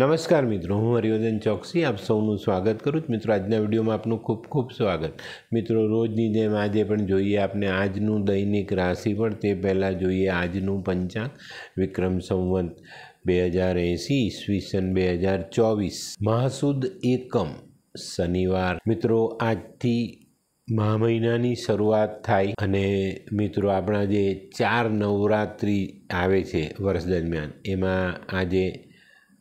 નમસ્કાર મિત્રો હું હરિવર્ધન ચોકસી આપ સૌનું સ્વાગત કરું છું મિત્રો આજના વિડીયોમાં આપનું ખૂબ ખૂબ સ્વાગત મિત્રો રોજની જેમ આજે પણ જોઈએ આપને આજનું દૈનિક રાશિ પણ તે પહેલાં જોઈએ આજનું પંચાંગ વિક્રમ સંવંત બે હજાર એંસી ઈસવીસન બે હજાર ચોવીસ મહાસુદ એકમ શનિવાર મિત્રો આજથી મહા મહિનાની શરૂઆત થાય અને મિત્રો આપણા જે ચાર નવરાત્રિ આવે છે વર્ષ દરમિયાન એમાં આજે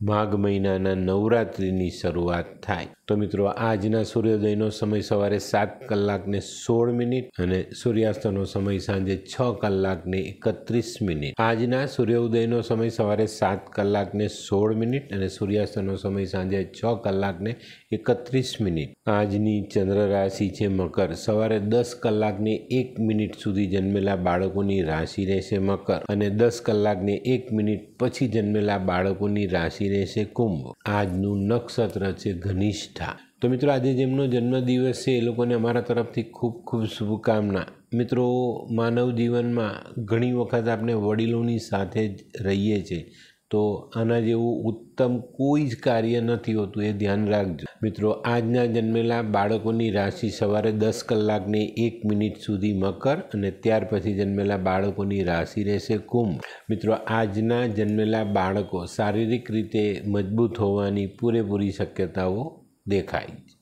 માઘ મહિનાના નવરાત્રિની શરૂઆત થાય તો મિત્રો આજના સૂર્યોદયનો સમય સવારે સાત કલાકને સોળ મિનિટ અને સૂર્યાસ્તનો સમય સાંજે છ કલાકને એકત્રીસ મિનિટ આજના સૂર્યોદયનો સમય સવારે સાત કલાકને સોળ મિનિટ અને સૂર્યાસ્તનો સમય સાંજે છ કલાકને એકત્રીસ મિનિટ આજની ચંદ્ર રાશિ છે મકર સવારે દસ કલાકને એક મિનિટ સુધી જન્મેલા બાળકોની રાશિ રહેશે મકર અને દસ કલાકને એક મિનિટ પછી જન્મેલા બાળકોની રાશિ રહેશે કુંભ આજનું નક્ષત્ર છે ઘનિષ્ઠા તો મિત્રો આજે જેમનો જન્મદિવસ છે એ લોકોને અમારા તરફથી ખૂબ ખૂબ શુભકામના મિત્રો માનવ જીવનમાં ઘણી વખત આપણે વડીલોની સાથે જ રહીએ છીએ તો આના જેવું ઉત્તમ કોઈ જ કાર્ય નથી હોતું એ ધ્યાન રાખજો મિત્રો આજના જન્મેલા બાળકોની રાશિ સવારે દસ કલાકની એક મિનિટ સુધી મકર અને ત્યાર પછી જન્મેલા બાળકોની રાશિ રહેશે કુંભ મિત્રો આજના જન્મેલા બાળકો શારીરિક રીતે મજબૂત હોવાની પૂરેપૂરી શક્યતાઓ દેખાય છે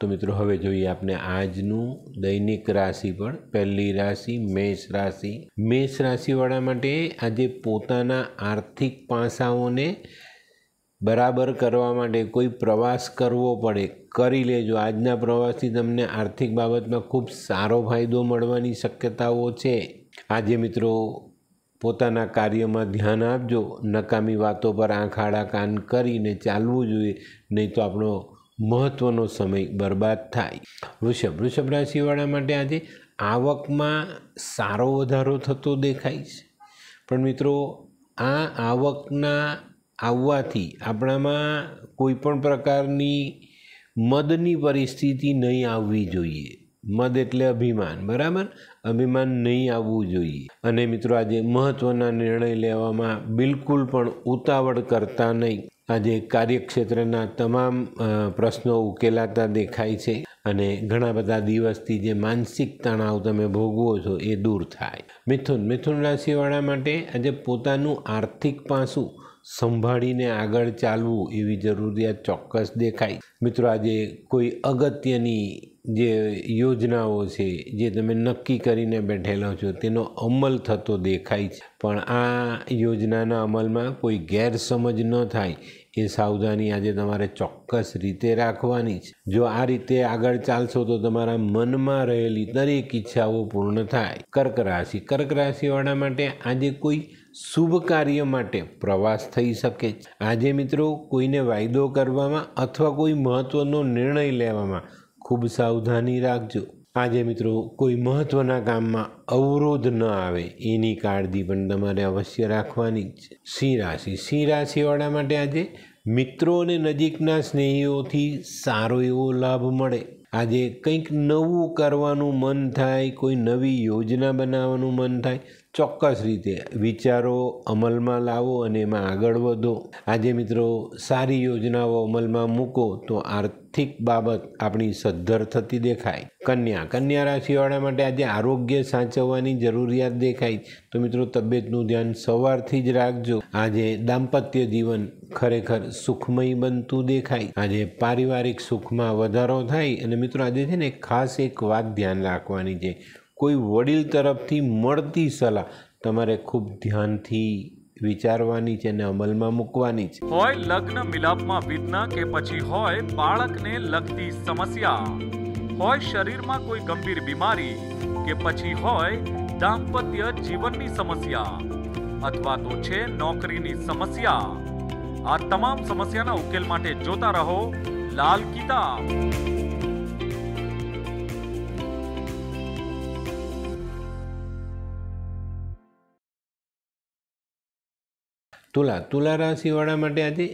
તો મિત્રો હવે જોઈએ આપણે આજનું દૈનિક રાશિ પણ પહેલી રાશિ મેષ રાશિ મેષ રાશિવાળા માટે આજે પોતાના આર્થિક પાસાઓને બરાબર કરવા માટે કોઈ પ્રવાસ કરવો પડે કરી લેજો આજના પ્રવાસથી તમને આર્થિક બાબતમાં ખૂબ સારો ફાયદો મળવાની શક્યતાઓ છે આજે મિત્રો પોતાના કાર્યમાં ધ્યાન આપજો નકામી વાતો પર આંખ આડા કાન કરીને ચાલવું જોઈએ નહીં તો આપણો મહત્ત્વનો સમય બરબાદ થાય વૃષભ વૃષભ રાશિવાળા માટે આજે આવકમાં સારો વધારો થતો દેખાય છે પણ મિત્રો આ આવકના આવવાથી આપણામાં કોઈપણ પ્રકારની મદની પરિસ્થિતિ નહીં આવવી જોઈએ મદ એટલે અભિમાન બરાબર અભિમાન નહીં આવવું જોઈએ અને મિત્રો આજે મહત્ત્વના નિર્ણય લેવામાં બિલકુલ પણ ઉતાવળ કરતા નહીં આજે કાર્યક્ષેત્રના તમામ પ્રશ્નો ઉકેલાતા દેખાય છે અને ઘણા બધા દિવસથી જે માનસિક તણાવ તમે ભોગવો છો એ દૂર થાય મિથુન મિથુન રાશિવાળા માટે આજે પોતાનું આર્થિક પાસું સંભાળીને આગળ ચાલવું એવી જરૂરિયાત ચોક્કસ દેખાય મિત્રો આજે કોઈ અગત્યની જે યોજનાઓ છે જે તમે નક્કી કરીને બેઠેલા છો તેનો અમલ થતો દેખાય છે પણ આ યોજનાના અમલમાં કોઈ ગેરસમજ ન થાય એ સાવધાની આજે તમારે ચોક્કસ રીતે રાખવાની છે જો આ રીતે આગળ ચાલશો તો તમારા મનમાં રહેલી દરેક ઈચ્છાઓ પૂર્ણ થાય કર્ક રાશિ કર્ક રાશિવાળા માટે આજે કોઈ શુભ કાર્ય માટે પ્રવાસ થઈ શકે છે આજે મિત્રો કોઈને વાયદો કરવામાં અથવા કોઈ મહત્ત્વનો નિર્ણય લેવામાં ખૂબ સાવધાની રાખજો આજે મિત્રો કોઈ મહત્ત્વના કામમાં અવરોધ ન આવે એની કાળજી પણ તમારે અવશ્ય રાખવાની છે સિંહ રાશિ સિંહ રાશિવાળા માટે આજે મિત્રો અને નજીકના સ્નેહીઓથી સારો એવો લાભ મળે આજે કંઈક નવું કરવાનું મન થાય કોઈ નવી યોજના બનાવવાનું મન થાય ચોક્કસ રીતે વિચારો અમલમાં લાવો અને એમાં આગળ વધો આજે મિત્રો સારી યોજનાઓ અમલમાં મૂકો તો આર્થિક બાબત આપણી સદ્ધર થતી દેખાય કન્યા કન્યા રાશિવાળા માટે આજે આરોગ્ય સાચવવાની જરૂરિયાત દેખાય તો મિત્રો તબિયતનું ધ્યાન સવારથી જ રાખજો આજે દાંપત્ય જીવન ખરેખર સુખમય બનતું દેખાય આજે પારિવારિક સુખમાં વધારો થાય અને મિત્રો આજે છે ને ખાસ એક વાત ધ્યાન રાખવાની છે કોઈ વડીલ તરફથી મળતી સલાહ તમારે ખૂબ ધ્યાનથી વિચારવાની છે અને અમલમાં મૂકવાની છે હોય લગ્ન મિલાપમાં વિઘ્ન કે પછી હોય બાળકને લગતી સમસ્યા હોય શરીરમાં કોઈ ગંભીર બીમારી કે પછી હોય દાંપત્ય જીવનની સમસ્યા અથવા તો છે નોકરીની સમસ્યા આ તમામ સમસ્યાના ઉકેલ માટે જોતા રહો લાલ કિતાબ તુલા તુલા રાશિવાળા માટે આજે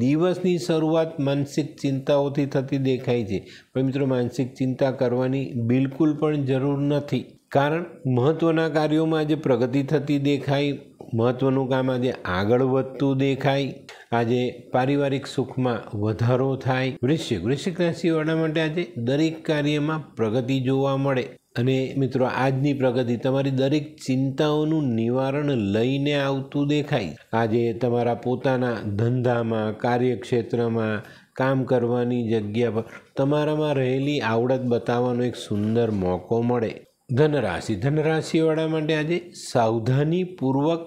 દિવસની શરૂઆત માનસિક ચિંતાઓથી થતી દેખાય છે પણ મિત્રો માનસિક ચિંતા કરવાની બિલકુલ પણ જરૂર નથી કારણ મહત્ત્વના કાર્યોમાં આજે પ્રગતિ થતી દેખાય મહત્ત્વનું કામ આજે આગળ વધતું દેખાય આજે પારિવારિક સુખમાં વધારો થાય વૃશ્ચિક વૃશ્ચિક રાશિવાળા માટે આજે દરેક કાર્યમાં પ્રગતિ જોવા મળે અને મિત્રો આજની પ્રગતિ તમારી દરેક ચિંતાઓનું નિવારણ લઈને આવતું દેખાય આજે તમારા પોતાના ધંધામાં કાર્યક્ષેત્રમાં કામ કરવાની જગ્યા પર તમારામાં રહેલી આવડત બતાવવાનો એક સુંદર મોકો મળે ધનરાશિ ધનરાશિવાળા માટે આજે સાવધાનીપૂર્વક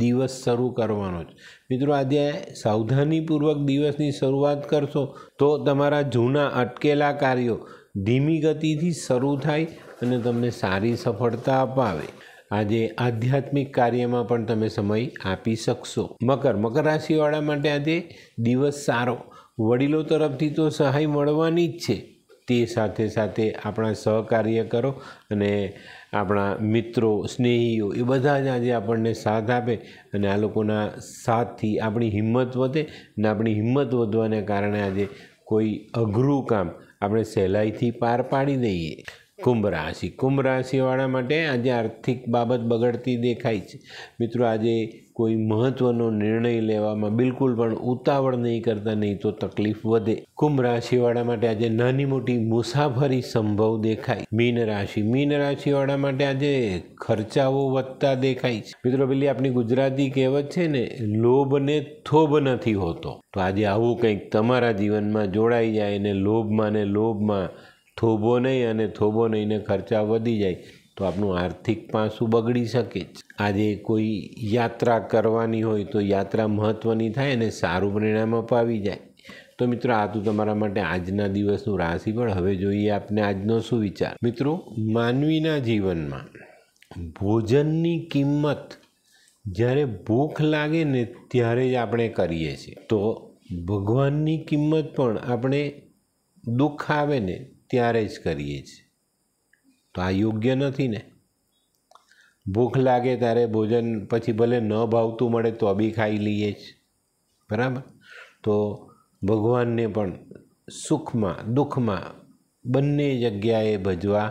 દિવસ શરૂ કરવાનો છે મિત્રો આજે સાવધાનીપૂર્વક દિવસની શરૂઆત કરશો તો તમારા જૂના અટકેલા કાર્યો ધીમી ગતિથી શરૂ થાય અને તમને સારી સફળતા અપાવે આજે આધ્યાત્મિક કાર્યમાં પણ તમે સમય આપી શકશો મકર મકર રાશિવાળા માટે આજે દિવસ સારો વડીલો તરફથી તો સહાય મળવાની જ છે તે સાથે સાથે આપણા સહકાર્ય કરો અને આપણા મિત્રો સ્નેહીઓ એ બધા જ આજે આપણને સાથ આપે અને આ લોકોના સાથથી આપણી હિંમત વધે અને આપણી હિંમત વધવાને કારણે આજે કોઈ અઘરું કામ આપણે સહેલાઈથી પાર પાડી દઈએ કુંભ રાશિ કુંભ રાશિવાળા માટે આજે આર્થિક બાબત બગડતી દેખાય છે મિત્રો આજે કોઈ મહત્વનો નિર્ણય લેવામાં બિલકુલ પણ ઉતાવળ નહીં કરતા નહીં તો તકલીફ વધે કુંભ રાશિવાળા માટે આજે નાની મોટી મુસાફરી સંભવ દેખાય મીન રાશિ મીન રાશિવાળા માટે આજે ખર્ચાઓ વધતા દેખાય છે મિત્રો પેલી આપણી ગુજરાતી કહેવત છે ને લોભને થોભ નથી હોતો તો આજે આવું કંઈક તમારા જીવનમાં જોડાઈ જાય અને લોભમાં ને લોભમાં થોભો નહીં અને થોભો નહીં ને ખર્ચા વધી જાય તો આપનું આર્થિક પાસું બગડી શકે જ આજે કોઈ યાત્રા કરવાની હોય તો યાત્રા મહત્ત્વની થાય અને સારું પરિણામ અપાવી જાય તો મિત્રો આ તો તમારા માટે આજના દિવસનું રાશિ પણ હવે જોઈએ આપને આજનો શું વિચાર મિત્રો માનવીના જીવનમાં ભોજનની કિંમત જ્યારે ભૂખ લાગે ને ત્યારે જ આપણે કરીએ છીએ તો ભગવાનની કિંમત પણ આપણે દુઃખ આવે ને ત્યારે જ કરીએ છીએ તો આ યોગ્ય નથી ને ભૂખ લાગે ત્યારે ભોજન પછી ભલે ન ભાવતું મળે તો બી ખાઈ લઈએ જ બરાબર તો ભગવાનને પણ સુખમાં દુઃખમાં બંને જગ્યાએ ભજવા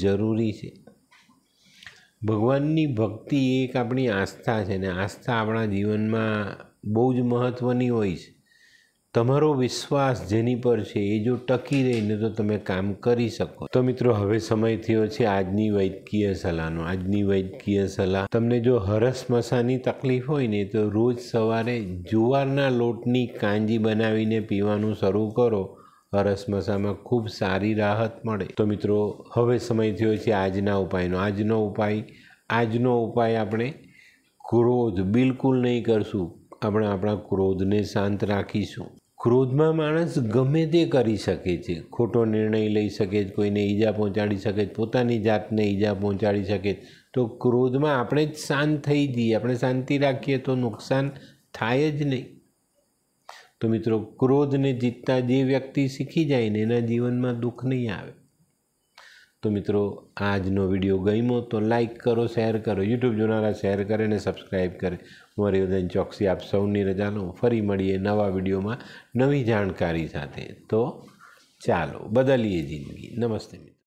જરૂરી છે ભગવાનની ભક્તિ એક આપણી આસ્થા છે ને આસ્થા આપણા જીવનમાં બહુ જ મહત્ત્વની હોય છે તમારો વિશ્વાસ જેની પર છે એ જો ટકી રહે ને તો તમે કામ કરી શકો તો મિત્રો હવે સમય થયો છે આજની વૈદકીય સલાહનો આજની વૈદકીય સલાહ તમને જો હરસ મસાની તકલીફ હોય ને તો રોજ સવારે જુવારના લોટની કાંજી બનાવીને પીવાનું શરૂ કરો હરસ મસામાં ખૂબ સારી રાહત મળે તો મિત્રો હવે સમય થયો છે આજના ઉપાયનો આજનો ઉપાય આજનો ઉપાય આપણે ક્રોધ બિલકુલ નહીં કરશું આપણે આપણા ક્રોધને શાંત રાખીશું ક્રોધમાં માણસ ગમે તે કરી શકે છે ખોટો નિર્ણય લઈ શકે છે કોઈને ઈજા પહોંચાડી શકે છે પોતાની જાતને ઈજા પહોંચાડી શકે તો ક્રોધમાં આપણે જ શાંત થઈ જઈએ આપણે શાંતિ રાખીએ તો નુકસાન થાય જ નહીં તો મિત્રો ક્રોધને જીતતા જે વ્યક્તિ શીખી જાય ને એના જીવનમાં દુઃખ નહીં આવે તો મિત્રો આજનો વિડીયો ગમ્યો તો લાઇક કરો શેર કરો યુટ્યુબ જોનારા શેર કરે અને સબસ્ક્રાઈબ કરે હું હરિવર્ધન ચોકસી આપ સૌની રજાનો ફરી મળીએ નવા વિડીયોમાં નવી જાણકારી સાથે તો ચાલો બદલીએ જિંદગી નમસ્તે મિત્રો